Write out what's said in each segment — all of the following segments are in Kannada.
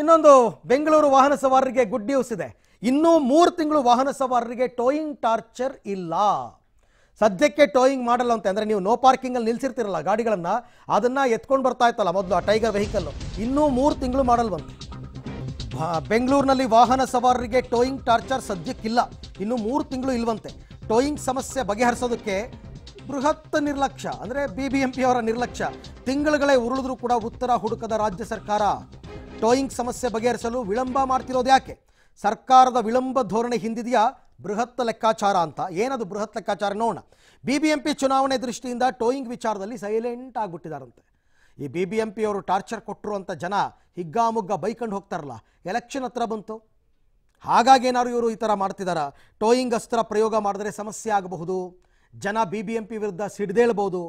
ಇನ್ನೊಂದು ಬೆಂಗಳೂರು ವಾಹನ ಸವಾರರಿಗೆ ಗುಡ್ ನ್ಯೂಸ್ ಇದೆ ಇನ್ನೂ ಮೂರು ತಿಂಗಳು ವಾಹನ ಸವಾರರಿಗೆ ಟೋಯಿಂಗ್ ಟಾರ್ಚರ್ ಇಲ್ಲ ಸದ್ಯಕ್ಕೆ ಟೋಯಿಂಗ್ ಮಾಡಲ್ಲ ಅಂತ ಅಂದರೆ ನೀವು ನೋ ಪಾರ್ಕಿಂಗಲ್ಲಿ ನಿಲ್ಸಿರ್ತಿರಲ್ಲ ಗಾಡಿಗಳನ್ನು ಅದನ್ನು ಎತ್ಕೊಂಡು ಬರ್ತಾ ಇತ್ತಲ್ಲ ಮೊದಲು ಆ ಟೈಗರ್ ವೆಹಿಕಲ್ ಇನ್ನೂ ಮೂರು ತಿಂಗಳು ಮಾಡಲ್ ಬಂತು ಬೆಂಗಳೂರಿನಲ್ಲಿ ವಾಹನ ಸವಾರರಿಗೆ ಟೋಯಿಂಗ್ ಟಾರ್ಚರ್ ಸದ್ಯಕ್ಕಿಲ್ಲ ಇನ್ನು ಮೂರು ತಿಂಗಳು ಇಲ್ವಂತೆ ಟೋಯಿಂಗ್ ಸಮಸ್ಯೆ ಬಗೆಹರಿಸೋದಕ್ಕೆ ಬೃಹತ್ ನಿರ್ಲಕ್ಷ್ಯ ಅಂದರೆ ಬಿ ಬಿ ಎಂ ಪಿ ಅವರ ನಿರ್ಲಕ್ಷ್ಯ ತಿಂಗಳುಗಳೇ ಉರುಳಿದ್ರೂ ಕೂಡ ಉತ್ತರ ಹುಡುಕದ ರಾಜ್ಯ ಸರ್ಕಾರ ಟೋಯಿಂಗ್ ಸಮಸ್ಯೆ ಬಗೆಹರಿಸಲು ವಿಳಂಬ ಮಾಡ್ತಿರೋದು ಯಾಕೆ ಸರ್ಕಾರದ ವಿಳಂಬ ಧೋರಣೆ ಹಿಂದಿದೆಯಾ ಬೃಹತ್ ಲೆಕ್ಕಾಚಾರ ಅಂತ ಏನದು ಬೃಹತ್ ಲೆಕ್ಕಾಚಾರ ನೋಡೋಣ ಬಿ ಬಿ ಎಂ ಪಿ ಚುನಾವಣೆ ದೃಷ್ಟಿಯಿಂದ ಟೋಯಿಂಗ್ ವಿಚಾರದಲ್ಲಿ ಸೈಲೆಂಟ್ ಆಗಿಬಿಟ್ಟಿದ್ದಾರಂತೆ ಈ ಬಿ ಬಿ ಎಂ ಪಿ ಅವರು ಟಾರ್ಚರ್ ಕೊಟ್ಟರುವಂಥ ಜನ ಹಿಗ್ಗಾಮುಗ್ಗ ಬೈಕಂಡು ಹೋಗ್ತಾರಲ್ಲ ಎಲೆಕ್ಷನ್ ಹತ್ರ ಬಂತು ಏನಾದ್ರು ಇವರು ಈ ಥರ ಮಾಡ್ತಿದ್ದಾರ ಟೋಯಿಂಗ್ ಅಸ್ತ್ರ ಪ್ರಯೋಗ ಮಾಡಿದ್ರೆ ಸಮಸ್ಯೆ ಆಗಬಹುದು ಜನ ಬಿ ಬಿ ಎಂ ಪಿ ವಿರುದ್ಧ ಸಿಡ್ದೇಳ್ಬೋದು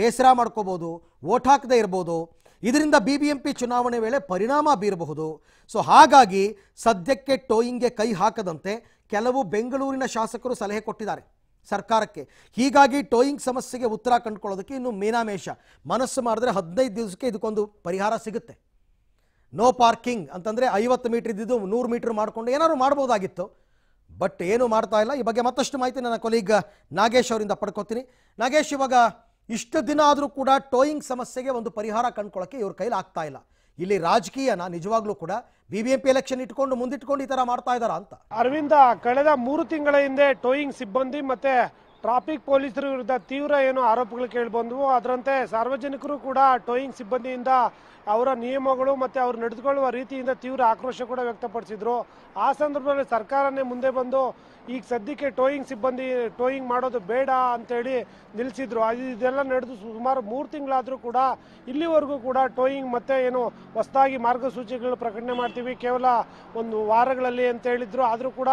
ಬೇಸರ ಮಾಡ್ಕೋಬೋದು ಓಟ್ ಹಾಕದೇ ಇರ್ಬೋದು ಇದರಿಂದ ಬಿ ಬಿ ಎಂ ಪಿ ಚುನಾವಣೆ ವೇಳೆ ಪರಿಣಾಮ ಬೀರಬಹುದು ಸೊ ಹಾಗಾಗಿ ಸದ್ಯಕ್ಕೆ ಟೋಯಿಂಗ್ಗೆ ಕೈ ಹಾಕದಂತೆ ಕೆಲವು ಬೆಂಗಳೂರಿನ ಶಾಸಕರು ಸಲಹೆ ಕೊಟ್ಟಿದ್ದಾರೆ ಸರ್ಕಾರಕ್ಕೆ ಹೀಗಾಗಿ ಟೋಯಿಂಗ್ ಸಮಸ್ಯೆಗೆ ಉತ್ತರ ಕಂಡುಕೊಳ್ಳೋದಕ್ಕೆ ಇನ್ನು ಮೀನಾಮೇಷ ಮನಸ್ಸು ಮಾಡಿದ್ರೆ ಹದಿನೈದು ದಿವಸಕ್ಕೆ ಇದಕ್ಕೊಂದು ಪರಿಹಾರ ಸಿಗುತ್ತೆ ನೋ ಪಾರ್ಕಿಂಗ್ ಅಂತಂದರೆ ಐವತ್ತು ಮೀಟ್ರ್ ಇದ್ದಿದ್ದು ನೂರು ಮೀಟ್ರ್ ಮಾಡಿಕೊಂಡು ಏನಾದ್ರು ಮಾಡ್ಬೋದಾಗಿತ್ತು ಬಟ್ ಏನು ಮಾಡ್ತಾ ಇಲ್ಲ ಈ ಬಗ್ಗೆ ಮತ್ತಷ್ಟು ಮಾಹಿತಿ ನನ್ನ ಕೊಲೀಗ್ ನಾಗೇಶ್ ಅವರಿಂದ ಪಡ್ಕೊತೀನಿ ನಾಗೇಶ್ ಇವಾಗ ಇಷ್ಟು ದಿನ ಆದರೂ ಕೂಡ ಟೋಯಿಂಗ್ ಸಮಸ್ಯೆಗೆ ಒಂದು ಪರಿಹಾರ ಕಂಡ್ಕೊಳ್ಳೋಕ್ಕೆ ಇವ್ರ ಕೈಲಿ ಆಗ್ತಾ ಇಲ್ಲ ಇಲ್ಲಿ ರಾಜಕೀಯನ ನಿಜವಾಗ್ಲೂ ಕೂಡ ಬಿ ಬಿ ಪಿ ಎಲೆಕ್ಷನ್ ಇಟ್ಕೊಂಡು ಮುಂದಿಟ್ಕೊಂಡು ಈ ತರ ಮಾಡ್ತಾ ಇದಾರ ಅಂತ ಅರವಿಂದ ಕಳೆದ ಮೂರು ತಿಂಗಳ ಹಿಂದೆ ಟೋಯಿಂಗ್ ಸಿಬ್ಬಂದಿ ಮತ್ತೆ ಟ್ರಾಫಿಕ್ ಪೊಲೀಸರ ವಿರುದ್ಧ ತೀವ್ರ ಏನು ಆರೋಪಗಳು ಕೇಳಿಬಂದವು ಅದರಂತೆ ಸಾರ್ವಜನಿಕರು ಕೂಡ ಟೋಯಿಂಗ್ ಸಿಬ್ಬಂದಿಯಿಂದ ಅವರ ನಿಯಮಗಳು ಮತ್ತು ಅವರು ನಡೆದುಕೊಳ್ಳುವ ರೀತಿಯಿಂದ ತೀವ್ರ ಆಕ್ರೋಶ ಕೂಡ ವ್ಯಕ್ತಪಡಿಸಿದರು ಆ ಸಂದರ್ಭದಲ್ಲಿ ಸರ್ಕಾರನೇ ಮುಂದೆ ಬಂದು ಈಗ ಸದ್ಯಕ್ಕೆ ಟೋಯಿಂಗ್ ಸಿಬ್ಬಂದಿ ಟೋಯಿಂಗ್ ಮಾಡೋದು ಬೇಡ ಅಂತೇಳಿ ನಿಲ್ಲಿಸಿದ್ರು ಅದು ಇದೆಲ್ಲ ನಡೆದು ಸುಮಾರು ಮೂರು ತಿಂಗಳಾದರೂ ಕೂಡ ಇಲ್ಲಿವರೆಗೂ ಕೂಡ ಟೋಯಿಂಗ್ ಮತ್ತೆ ಏನು ಹೊಸದಾಗಿ ಮಾರ್ಗಸೂಚಿಗಳು ಪ್ರಕಟಣೆ ಮಾಡ್ತೀವಿ ಕೇವಲ ಒಂದು ವಾರಗಳಲ್ಲಿ ಅಂತ ಹೇಳಿದ್ರು ಆದರೂ ಕೂಡ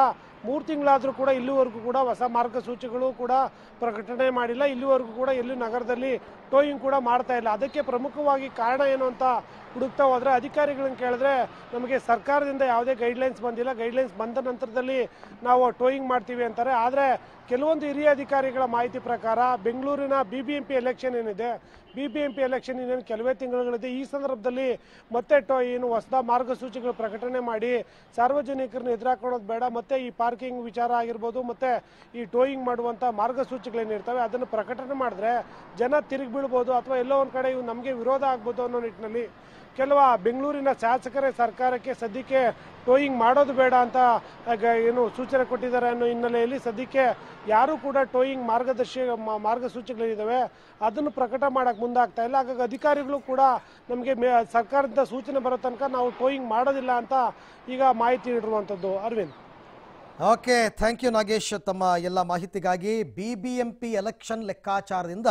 ಮೂರು ತಿಂಗಳಾದರೂ ಕೂಡ ಇಲ್ಲಿವರೆಗೂ ಕೂಡ ಹೊಸ ಮಾರ್ಗಸೂಚಿಗಳು ಕೂಡ ಪ್ರಕಟಣೆ ಮಾಡಿಲ್ಲ ಇಲ್ಲಿವರೆಗೂ ಕೂಡ ಎಲ್ಲೂ ನಗರದಲ್ಲಿ ಟೋಯಿಂಗ್ ಕೂಡ ಮಾಡ್ತಾ ಇಲ್ಲ ಅದಕ್ಕೆ ಪ್ರಮುಖವಾಗಿ ಕಾರಣ ಏನು ಅಂತ ಹುಡುಕ್ತಾ ಹೋದರೆ ಅಧಿಕಾರಿಗಳನ್ನ ಕೇಳಿದ್ರೆ ನಮಗೆ ಸರ್ಕಾರದಿಂದ ಯಾವುದೇ ಗೈಡ್ಲೈನ್ಸ್ ಬಂದಿಲ್ಲ ಗೈಡ್ಲೈನ್ಸ್ ಬಂದ ನಂತರದಲ್ಲಿ ನಾವು ಟೋಯಿಂಗ್ ಮಾಡ್ತೀವಿ ಅಂತಾರೆ ಆದರೆ ಕೆಲವೊಂದು ಹಿರಿಯ ಅಧಿಕಾರಿಗಳ ಮಾಹಿತಿ ಪ್ರಕಾರ ಬೆಂಗಳೂರಿನ B B M P election ಏನಿದೆ B B M P election ಏನೇನು ಕೆಲವೇ ತಿಂಗಳುಗಳಿದೆ ಈ ಸಂದರ್ಭದಲ್ಲಿ ಮತ್ತೆ ಟೋ ಏನು ಹೊಸದ ಮಾರ್ಗಸೂಚಿಗಳು ಪ್ರಕಟಣೆ ಮಾಡಿ ಸಾರ್ವಜನಿಕರನ್ನ ಎದುರಾಕೊಳ್ಳೋದು ಬೇಡ ಮತ್ತೆ ಈ ಪಾರ್ಕಿಂಗ್ ವಿಚಾರ ಆಗಿರ್ಬೋದು ಮತ್ತು ಈ ಟೋಯಿಂಗ್ ಮಾಡುವಂಥ ಮಾರ್ಗಸೂಚಿಗಳೇನಿರ್ತವೆ ಅದನ್ನು ಪ್ರಕಟಣೆ ಮಾಡಿದ್ರೆ ಜನ ತಿರುಗಿ ಬೀಳ್ಬೋದು ಅಥವಾ ಎಲ್ಲೋ ಒಂದು ಕಡೆ ಇವು ನಮಗೆ ವಿರೋಧ ಆಗ್ಬೋದು ಅನ್ನೋ ನಿಟ್ಟಿನಲ್ಲಿ ಕೆಲವ ಬೆಂಗಳೂರಿನ ಶಾಸಕರೇ ಸರ್ಕಾರಕ್ಕೆ ಸದ್ಯಕ್ಕೆ ಟೋಯಿಂಗ್ ಮಾಡೋದು ಬೇಡ ಅಂತ ಏನು ಸೂಚನೆ ಕೊಟ್ಟಿದ್ದಾರೆ ಅನ್ನೋ ಹಿನ್ನೆಲೆಯಲ್ಲಿ ಸದ್ಯಕ್ಕೆ ಯಾರೂ ಕೂಡ ಟೋಯಿಂಗ್ ಮಾರ್ಗದರ್ಶಿ ಮಾರ್ಗಸೂಚಿಗಳಿದ್ದಾವೆ ಅದನ್ನು ಪ್ರಕಟ ಮಾಡೋಕ್ಕೆ ಮುಂದಾಗ್ತಾ ಇಲ್ಲ ಹಾಗಾಗಿ ಅಧಿಕಾರಿಗಳು ಕೂಡ ನಮಗೆ ಸರ್ಕಾರದಿಂದ ಸೂಚನೆ ಬರೋ ತನಕ ನಾವು ಟೋಯಿಂಗ್ ಮಾಡೋದಿಲ್ಲ ಅಂತ ಈಗ ಮಾಹಿತಿ ನೀಡಿರುವಂಥದ್ದು Arvind okay thank you Nagesh ತಮ್ಮ ಎಲ್ಲ ಮಾಹಿತಿಗಾಗಿ B B M P election ಲೆಕ್ಕಾಚಾರದಿಂದ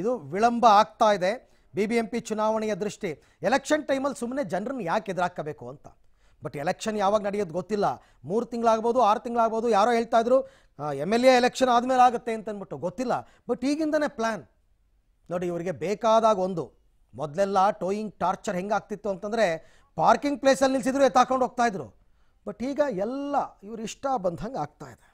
ಇದು ವಿಳಂಬ ಆಗ್ತಾ ಇದೆ ಬಿ ಬಿ ಎಂ ಪಿ ಚುನಾವಣೆಯ ದೃಷ್ಟಿ ಎಲೆಕ್ಷನ್ ಟೈಮಲ್ಲಿ ಸುಮ್ಮನೆ ಜನರನ್ನು ಯಾಕೆ ಎದುರಾಕಬೇಕು ಅಂತ ಬಟ್ ಎಲೆಕ್ಷನ್ ಯಾವಾಗ ನಡೆಯೋದು ಗೊತ್ತಿಲ್ಲ ಮೂರು ತಿಂಗಳಾಗ್ಬೋದು ಆರು ತಿಂಗಳಾಗ್ಬೋದು ಯಾರೋ ಹೇಳ್ತಾ ಇದ್ರು ಎಮ್ ಎಲ್ ಎ ಎಲೆಕ್ಷನ್ ಆದಮೇಲೆ ಆಗುತ್ತೆ ಅಂತ ಅಂದ್ಬಿಟ್ಟು ಗೊತ್ತಿಲ್ಲ ಬಟ್ ಈಗಿಂದನೇ ಪ್ಲ್ಯಾನ್ ನೋಡಿ ಇವರಿಗೆ ಬೇಕಾದಾಗ ಒಂದು ಮೊದಲೆಲ್ಲ ಟೋಯಿಂಗ್ ಟಾರ್ಚರ್ ಹೆಂಗಾಗ್ತಿತ್ತು ಅಂತಂದರೆ ಪಾರ್ಕಿಂಗ್ ಪ್ಲೇಸಲ್ಲಿ ನಿಲ್ಸಿದ್ರು ಎತ್ತಾಕೊಂಡು ಹೋಗ್ತಾಯಿದ್ರು ಬಟ್ ಈಗ ಎಲ್ಲ ಇವರು ಇಷ್ಟ ಬಂದಂಗೆ ಆಗ್ತಾಯಿದೆ